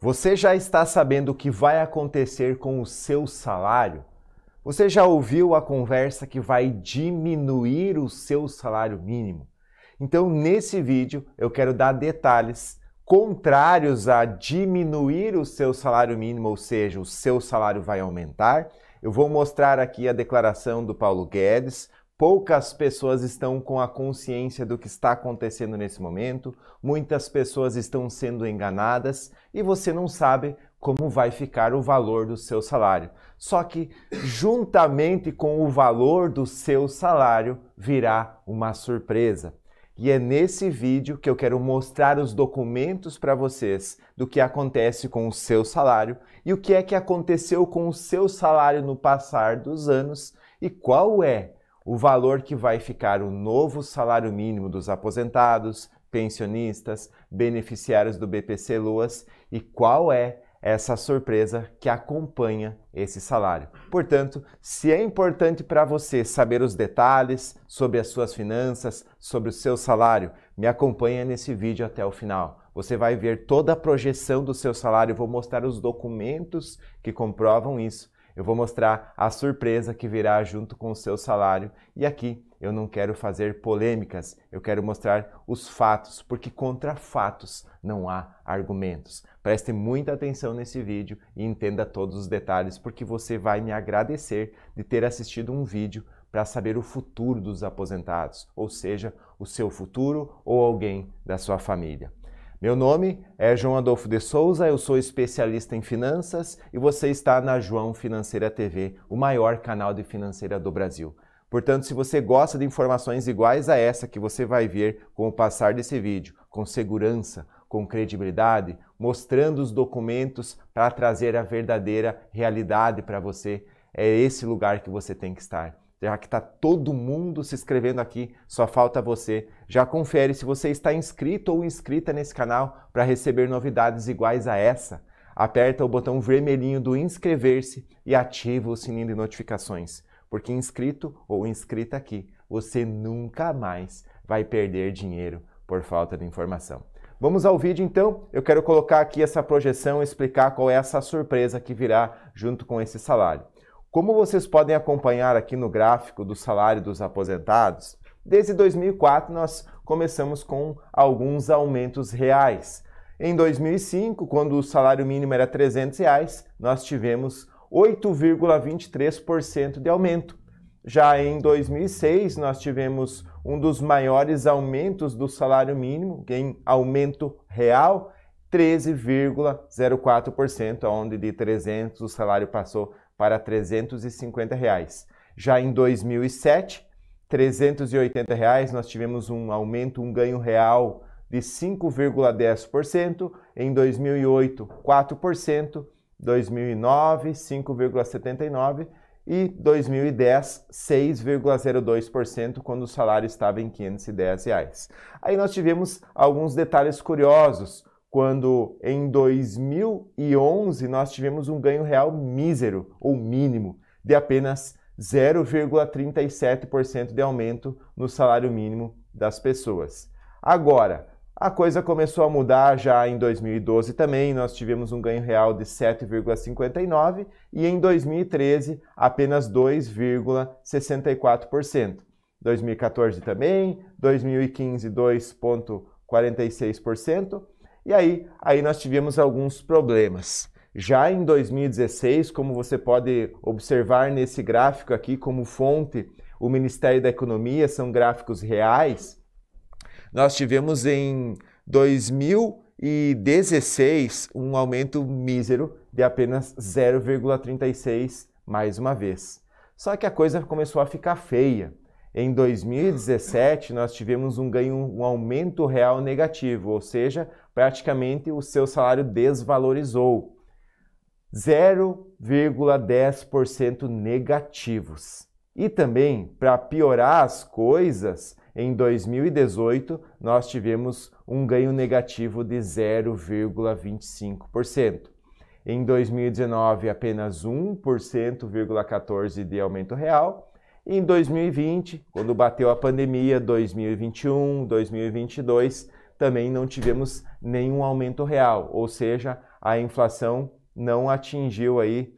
Você já está sabendo o que vai acontecer com o seu salário? Você já ouviu a conversa que vai diminuir o seu salário mínimo? Então, nesse vídeo, eu quero dar detalhes contrários a diminuir o seu salário mínimo, ou seja, o seu salário vai aumentar. Eu vou mostrar aqui a declaração do Paulo Guedes, Poucas pessoas estão com a consciência do que está acontecendo nesse momento, muitas pessoas estão sendo enganadas e você não sabe como vai ficar o valor do seu salário. Só que, juntamente com o valor do seu salário, virá uma surpresa. E é nesse vídeo que eu quero mostrar os documentos para vocês do que acontece com o seu salário e o que é que aconteceu com o seu salário no passar dos anos e qual é o valor que vai ficar o novo salário mínimo dos aposentados, pensionistas, beneficiários do BPC Loas e qual é essa surpresa que acompanha esse salário. Portanto, se é importante para você saber os detalhes sobre as suas finanças, sobre o seu salário, me acompanha nesse vídeo até o final. Você vai ver toda a projeção do seu salário, vou mostrar os documentos que comprovam isso eu vou mostrar a surpresa que virá junto com o seu salário e aqui eu não quero fazer polêmicas, eu quero mostrar os fatos, porque contra fatos não há argumentos. Preste muita atenção nesse vídeo e entenda todos os detalhes, porque você vai me agradecer de ter assistido um vídeo para saber o futuro dos aposentados, ou seja, o seu futuro ou alguém da sua família. Meu nome é João Adolfo de Souza, eu sou especialista em finanças e você está na João Financeira TV, o maior canal de financeira do Brasil. Portanto, se você gosta de informações iguais a essa que você vai ver com o passar desse vídeo, com segurança, com credibilidade, mostrando os documentos para trazer a verdadeira realidade para você, é esse lugar que você tem que estar já que está todo mundo se inscrevendo aqui, só falta você. Já confere se você está inscrito ou inscrita nesse canal para receber novidades iguais a essa. Aperta o botão vermelhinho do inscrever-se e ativa o sininho de notificações, porque inscrito ou inscrita aqui, você nunca mais vai perder dinheiro por falta de informação. Vamos ao vídeo então. Eu quero colocar aqui essa projeção e explicar qual é essa surpresa que virá junto com esse salário. Como vocês podem acompanhar aqui no gráfico do salário dos aposentados, desde 2004 nós começamos com alguns aumentos reais. Em 2005, quando o salário mínimo era 300 reais, nós tivemos 8,23% de aumento. Já em 2006, nós tivemos um dos maiores aumentos do salário mínimo, é em aumento real, 13,04%, onde de 300 o salário passou para 350 reais. Já em 2007, 380 reais nós tivemos um aumento, um ganho real de 5,10%, em 2008 4%, 2009 5,79 e 2010 6,02% quando o salário estava em 510 reais. Aí nós tivemos alguns detalhes curiosos quando em 2011 nós tivemos um ganho real mísero ou mínimo de apenas 0,37% de aumento no salário mínimo das pessoas. Agora, a coisa começou a mudar já em 2012 também, nós tivemos um ganho real de 7,59 e em 2013 apenas 2,64%. 2014 também, 2015 2,46%. E aí, aí nós tivemos alguns problemas. Já em 2016, como você pode observar nesse gráfico aqui como fonte, o Ministério da Economia são gráficos reais. Nós tivemos em 2016 um aumento mísero de apenas 0,36 mais uma vez. Só que a coisa começou a ficar feia. Em 2017, nós tivemos um ganho, um aumento real negativo, ou seja, praticamente o seu salário desvalorizou. 0,10% negativos. E também, para piorar as coisas, em 2018 nós tivemos um ganho negativo de 0,25%. Em 2019, apenas 1,14% de aumento real. E em 2020, quando bateu a pandemia, 2021, 2022, também não tivemos nenhum aumento real, ou seja, a inflação não atingiu aí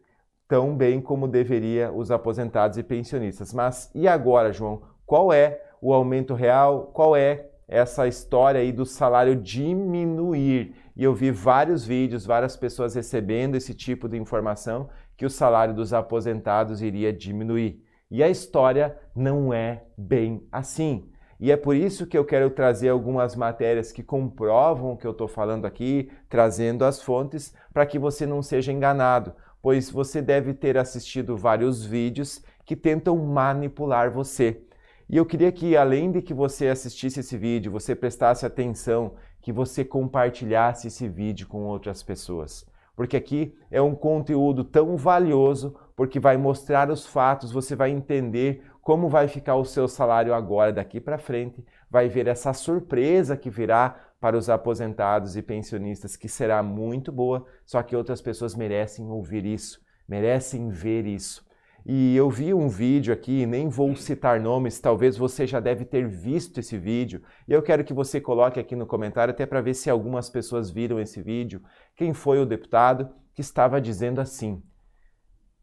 tão bem como deveria os aposentados e pensionistas. Mas e agora, João? Qual é o aumento real? Qual é essa história aí do salário diminuir? E eu vi vários vídeos, várias pessoas recebendo esse tipo de informação que o salário dos aposentados iria diminuir. E a história não é bem assim. E é por isso que eu quero trazer algumas matérias que comprovam o que eu estou falando aqui, trazendo as fontes, para que você não seja enganado, pois você deve ter assistido vários vídeos que tentam manipular você. E eu queria que, além de que você assistisse esse vídeo, você prestasse atenção, que você compartilhasse esse vídeo com outras pessoas porque aqui é um conteúdo tão valioso, porque vai mostrar os fatos, você vai entender como vai ficar o seu salário agora daqui para frente, vai ver essa surpresa que virá para os aposentados e pensionistas, que será muito boa, só que outras pessoas merecem ouvir isso, merecem ver isso. E eu vi um vídeo aqui, nem vou citar nomes, talvez você já deve ter visto esse vídeo. E eu quero que você coloque aqui no comentário até para ver se algumas pessoas viram esse vídeo. Quem foi o deputado que estava dizendo assim: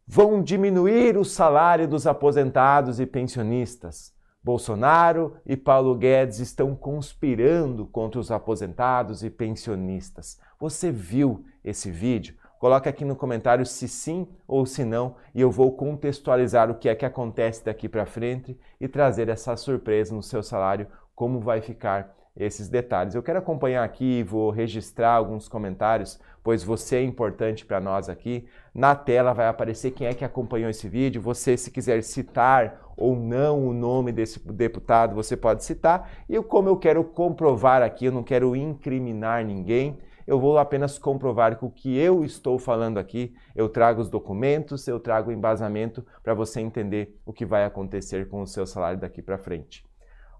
"Vão diminuir o salário dos aposentados e pensionistas. Bolsonaro e Paulo Guedes estão conspirando contra os aposentados e pensionistas". Você viu esse vídeo? Coloque aqui no comentário se sim ou se não e eu vou contextualizar o que é que acontece daqui para frente e trazer essa surpresa no seu salário, como vai ficar esses detalhes. Eu quero acompanhar aqui, vou registrar alguns comentários, pois você é importante para nós aqui. Na tela vai aparecer quem é que acompanhou esse vídeo. Você, se quiser citar ou não o nome desse deputado, você pode citar. E como eu quero comprovar aqui, eu não quero incriminar ninguém, eu vou apenas comprovar que o que eu estou falando aqui, eu trago os documentos, eu trago o embasamento para você entender o que vai acontecer com o seu salário daqui para frente.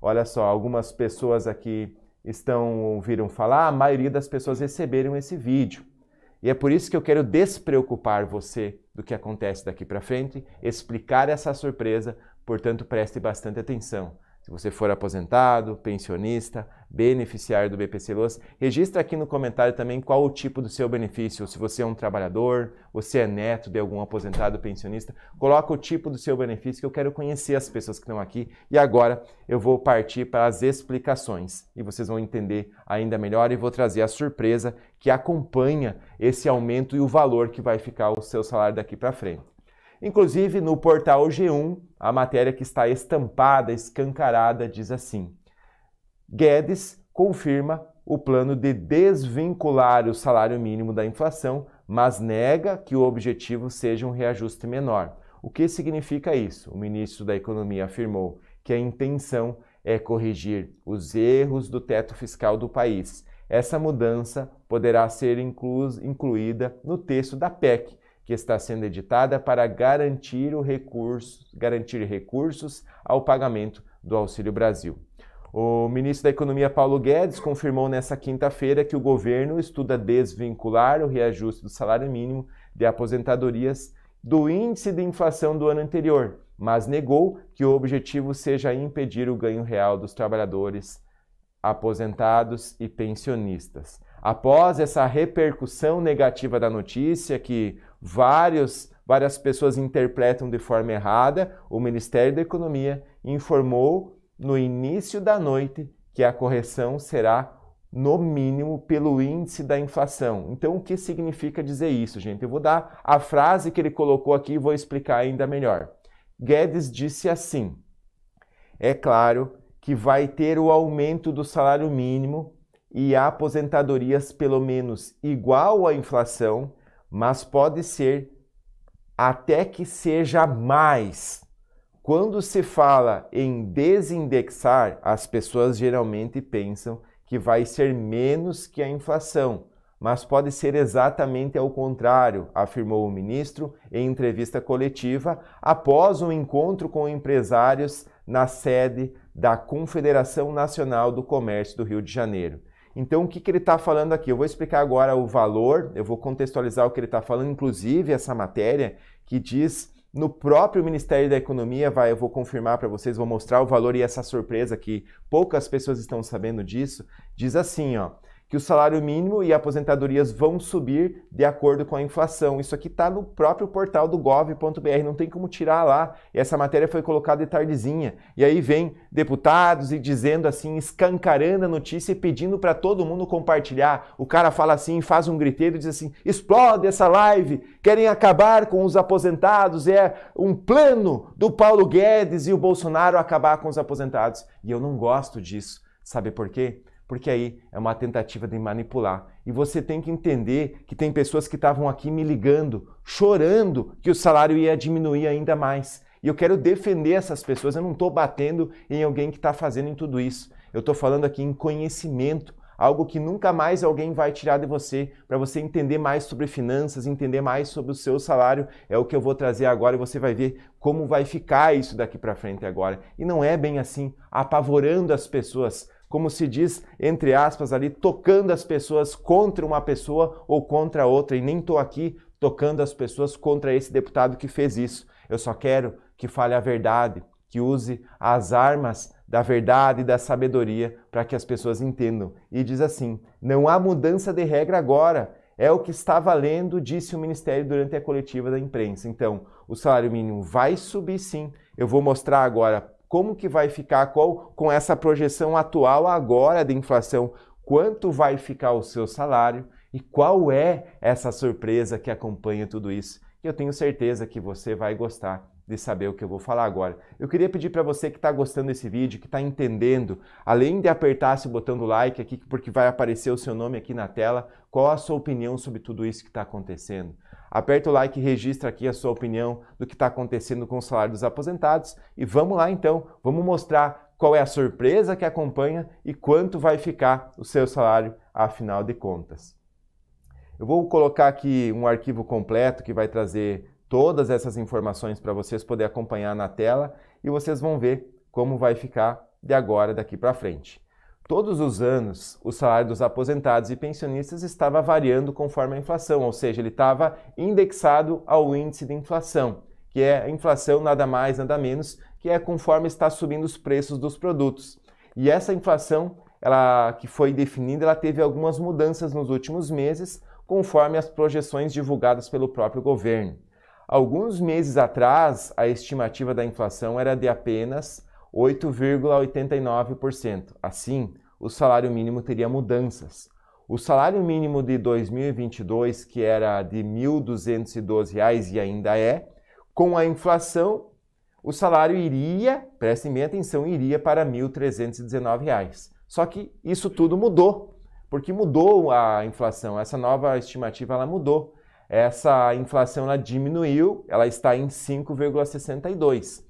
Olha só, algumas pessoas aqui estão ouviram falar, a maioria das pessoas receberam esse vídeo. E é por isso que eu quero despreocupar você do que acontece daqui para frente, explicar essa surpresa, portanto, preste bastante atenção. Se você for aposentado, pensionista, beneficiário do BPC Loas, registra aqui no comentário também qual o tipo do seu benefício. Se você é um trabalhador, você é neto de algum aposentado, pensionista, coloca o tipo do seu benefício que eu quero conhecer as pessoas que estão aqui. E agora eu vou partir para as explicações e vocês vão entender ainda melhor e vou trazer a surpresa que acompanha esse aumento e o valor que vai ficar o seu salário daqui para frente. Inclusive, no portal G1, a matéria que está estampada, escancarada, diz assim: Guedes confirma o plano de desvincular o salário mínimo da inflação, mas nega que o objetivo seja um reajuste menor. O que significa isso? O ministro da Economia afirmou que a intenção é corrigir os erros do teto fiscal do país. Essa mudança poderá ser incluída no texto da PEC, que está sendo editada para garantir, o recurso, garantir recursos ao pagamento do Auxílio Brasil. O ministro da Economia Paulo Guedes confirmou nesta quinta-feira que o governo estuda desvincular o reajuste do salário mínimo de aposentadorias do índice de inflação do ano anterior, mas negou que o objetivo seja impedir o ganho real dos trabalhadores aposentados e pensionistas. Após essa repercussão negativa da notícia que vários, várias pessoas interpretam de forma errada. O Ministério da Economia informou no início da noite que a correção será no mínimo pelo índice da inflação. Então, o que significa dizer isso, gente? Eu vou dar a frase que ele colocou aqui e vou explicar ainda melhor. Guedes disse assim: É claro que vai ter o aumento do salário mínimo e aposentadorias pelo menos igual à inflação mas pode ser até que seja mais. Quando se fala em desindexar, as pessoas geralmente pensam que vai ser menos que a inflação, mas pode ser exatamente ao contrário, afirmou o ministro em entrevista coletiva após um encontro com empresários na sede da Confederação Nacional do Comércio do Rio de Janeiro. Então, o que, que ele está falando aqui? Eu vou explicar agora o valor, eu vou contextualizar o que ele está falando, inclusive essa matéria que diz no próprio Ministério da Economia, vai, eu vou confirmar para vocês, vou mostrar o valor e essa surpresa que poucas pessoas estão sabendo disso. Diz assim, ó, que o salário mínimo e aposentadorias vão subir de acordo com a inflação. Isso aqui está no próprio portal do gov.br, não tem como tirar lá. essa matéria foi colocada de tardezinha. E aí vem deputados e dizendo assim, escancarando a notícia e pedindo para todo mundo compartilhar. O cara fala assim, faz um griteiro e diz assim: explode essa live, querem acabar com os aposentados, é um plano do Paulo Guedes e o Bolsonaro acabar com os aposentados. E eu não gosto disso. Sabe por quê? porque aí é uma tentativa de manipular. E você tem que entender que tem pessoas que estavam aqui me ligando, chorando que o salário ia diminuir ainda mais. E eu quero defender essas pessoas, eu não estou batendo em alguém que está fazendo em tudo isso. Eu estou falando aqui em conhecimento, algo que nunca mais alguém vai tirar de você, para você entender mais sobre finanças, entender mais sobre o seu salário. É o que eu vou trazer agora e você vai ver como vai ficar isso daqui para frente agora. E não é bem assim, apavorando as pessoas, como se diz, entre aspas, ali, tocando as pessoas contra uma pessoa ou contra outra. E nem estou aqui tocando as pessoas contra esse deputado que fez isso. Eu só quero que fale a verdade, que use as armas da verdade e da sabedoria para que as pessoas entendam. E diz assim: não há mudança de regra agora. É o que está valendo, disse o Ministério durante a coletiva da imprensa. Então, o salário mínimo vai subir sim. Eu vou mostrar agora como que vai ficar qual, com essa projeção atual agora de inflação, quanto vai ficar o seu salário e qual é essa surpresa que acompanha tudo isso. Eu tenho certeza que você vai gostar de saber o que eu vou falar agora. Eu queria pedir para você que está gostando desse vídeo, que está entendendo, além de apertar esse botão do like aqui, porque vai aparecer o seu nome aqui na tela, qual a sua opinião sobre tudo isso que está acontecendo? Aperta o like e registra aqui a sua opinião do que está acontecendo com o salário dos aposentados. E vamos lá então, vamos mostrar qual é a surpresa que acompanha e quanto vai ficar o seu salário, afinal de contas. Eu vou colocar aqui um arquivo completo que vai trazer todas essas informações para vocês poderem acompanhar na tela e vocês vão ver como vai ficar de agora daqui para frente. Todos os anos, o salário dos aposentados e pensionistas estava variando conforme a inflação, ou seja, ele estava indexado ao índice de inflação, que é a inflação nada mais, nada menos, que é conforme está subindo os preços dos produtos. E essa inflação, ela que foi definida, ela teve algumas mudanças nos últimos meses, conforme as projeções divulgadas pelo próprio governo. Alguns meses atrás, a estimativa da inflação era de apenas 8,89%. Assim, o salário mínimo teria mudanças. O salário mínimo de 2022, que era de R$ 1.212 e ainda é, com a inflação, o salário iria, prestem bem atenção, iria para R$ 1.319. Só que isso tudo mudou, porque mudou a inflação. Essa nova estimativa ela mudou. Essa inflação ela diminuiu, ela está em 5,62.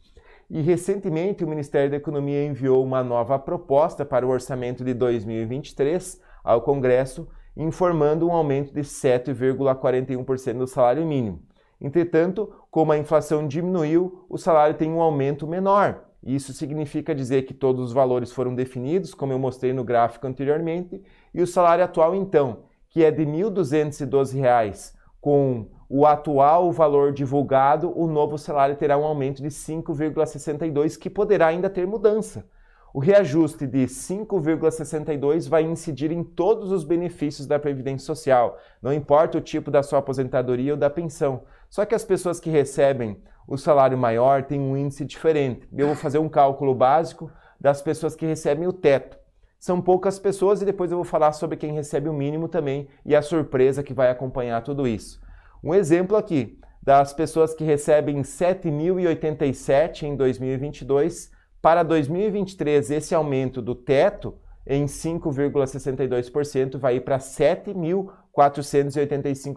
E recentemente o Ministério da Economia enviou uma nova proposta para o orçamento de 2023 ao Congresso, informando um aumento de 7,41% do salário mínimo. Entretanto, como a inflação diminuiu, o salário tem um aumento menor. Isso significa dizer que todos os valores foram definidos, como eu mostrei no gráfico anteriormente, e o salário atual então, que é de R$ 1.212,00 com o atual valor divulgado, o novo salário terá um aumento de 5,62, que poderá ainda ter mudança. O reajuste de 5,62 vai incidir em todos os benefícios da Previdência Social, não importa o tipo da sua aposentadoria ou da pensão. Só que as pessoas que recebem o salário maior têm um índice diferente. Eu vou fazer um cálculo básico das pessoas que recebem o teto. São poucas pessoas e depois eu vou falar sobre quem recebe o mínimo também e a surpresa que vai acompanhar tudo isso. Um exemplo aqui das pessoas que recebem 7.087 em 2022 para 2023, esse aumento do teto em 5,62% vai ir para R$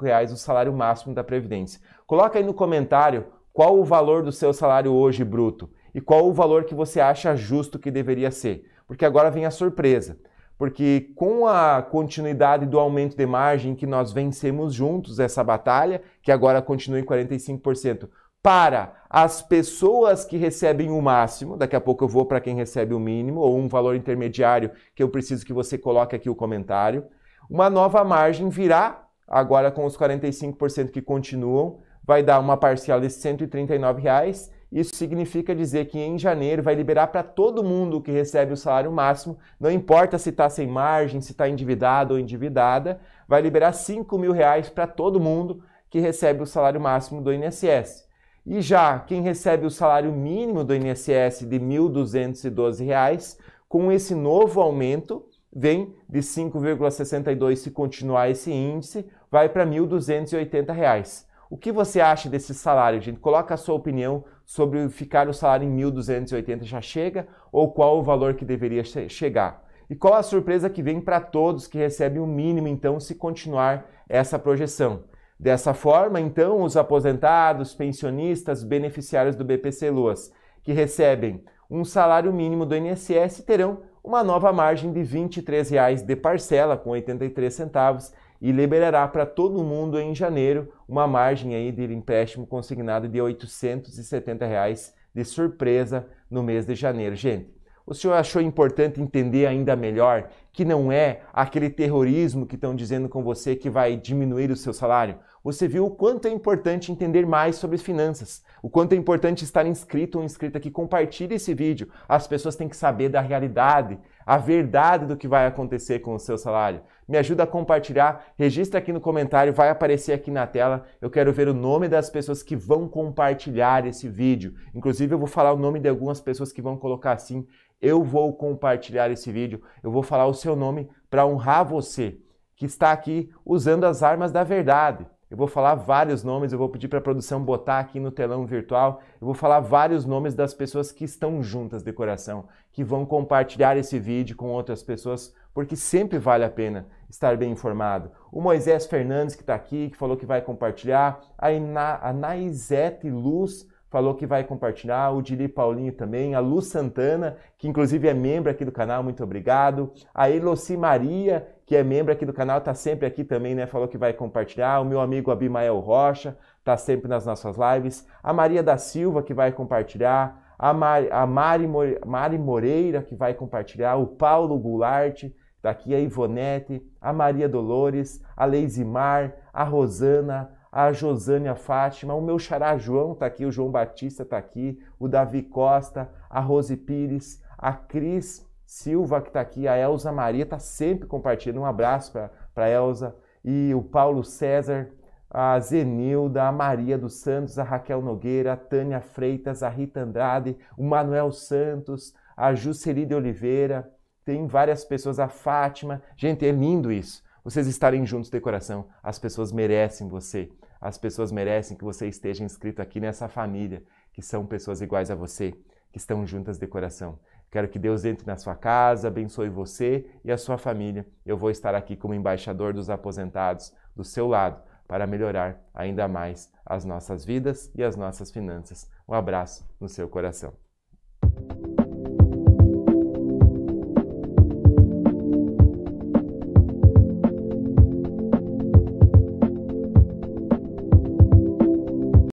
reais o salário máximo da previdência. Coloca aí no comentário qual o valor do seu salário hoje bruto e qual o valor que você acha justo que deveria ser, porque agora vem a surpresa porque com a continuidade do aumento de margem que nós vencemos juntos essa batalha, que agora continua em 45%, para as pessoas que recebem o máximo, daqui a pouco eu vou para quem recebe o mínimo, ou um valor intermediário que eu preciso que você coloque aqui o comentário, uma nova margem virá agora com os 45% que continuam, vai dar uma parcela de R$ 139,00 isso significa dizer que em janeiro vai liberar para todo mundo que recebe o salário máximo, não importa se está sem margem, se está endividado ou endividada, vai liberar 5 mil reais para todo mundo que recebe o salário máximo do INSS. E já quem recebe o salário mínimo do INSS de R$ 1.212, com esse novo aumento, vem de 5,62 se continuar esse índice, vai para R$ 1.280. O que você acha desse salário, gente? Coloca a sua opinião sobre ficar o salário em 1.280 já chega ou qual o valor que deveria chegar. E qual a surpresa que vem para todos que recebem o mínimo, então, se continuar essa projeção? Dessa forma, então, os aposentados, pensionistas, beneficiários do BPC Luas que recebem um salário mínimo do INSS, terão uma nova margem de R$ 23,00 de parcela, com 83 centavos, e liberará para todo mundo em janeiro uma margem aí de empréstimo consignado de R$ 870 reais de surpresa no mês de janeiro. Gente, o senhor achou importante entender ainda melhor que não é aquele terrorismo que estão dizendo com você que vai diminuir o seu salário? você viu o quanto é importante entender mais sobre finanças, o quanto é importante estar inscrito ou inscrita que compartilhe esse vídeo. As pessoas têm que saber da realidade, a verdade do que vai acontecer com o seu salário. Me ajuda a compartilhar, registra aqui no comentário, vai aparecer aqui na tela. Eu quero ver o nome das pessoas que vão compartilhar esse vídeo. Inclusive, eu vou falar o nome de algumas pessoas que vão colocar assim: eu vou compartilhar esse vídeo, eu vou falar o seu nome para honrar você que está aqui usando as armas da verdade eu vou falar vários nomes, eu vou pedir para a produção botar aqui no telão virtual. Eu vou falar vários nomes das pessoas que estão juntas de coração, que vão compartilhar esse vídeo com outras pessoas, porque sempre vale a pena estar bem informado. O Moisés Fernandes, que está aqui, que falou que vai compartilhar. A, Ina, a Naizete Luz falou que vai compartilhar, o Dili Paulinho também, a Lu Santana, que inclusive é membro aqui do canal, muito obrigado. A Eloci Maria, que é membro aqui do canal, está sempre aqui também, né? Falou que vai compartilhar. O meu amigo Abimael Rocha, está sempre nas nossas lives. A Maria da Silva, que vai compartilhar. A, Mar, a Mari, Mari Moreira, que vai compartilhar. O Paulo Goulart, daqui tá a Ivonete, a Maria Dolores, a Leizimar, a Rosana, a Josane, a Fátima, o meu xará João está aqui, o João Batista está aqui, o Davi Costa, a Rose Pires, a Cris Silva que está aqui, a Elza Maria está sempre compartilhando. Um abraço para a Elza e o Paulo César, a Zenilda, a Maria dos Santos, a Raquel Nogueira, a Tânia Freitas, a Rita Andrade, o Manuel Santos, a Juscelide Oliveira, tem várias pessoas, a Fátima. Gente, é lindo isso vocês estarem juntos de coração. As pessoas merecem você. As pessoas merecem que você esteja inscrito aqui nessa família, que são pessoas iguais a você, que estão juntas de coração. Quero que Deus entre na sua casa, abençoe você e a sua família. Eu vou estar aqui como embaixador dos aposentados, do seu lado, para melhorar ainda mais as nossas vidas e as nossas finanças. Um abraço no seu coração.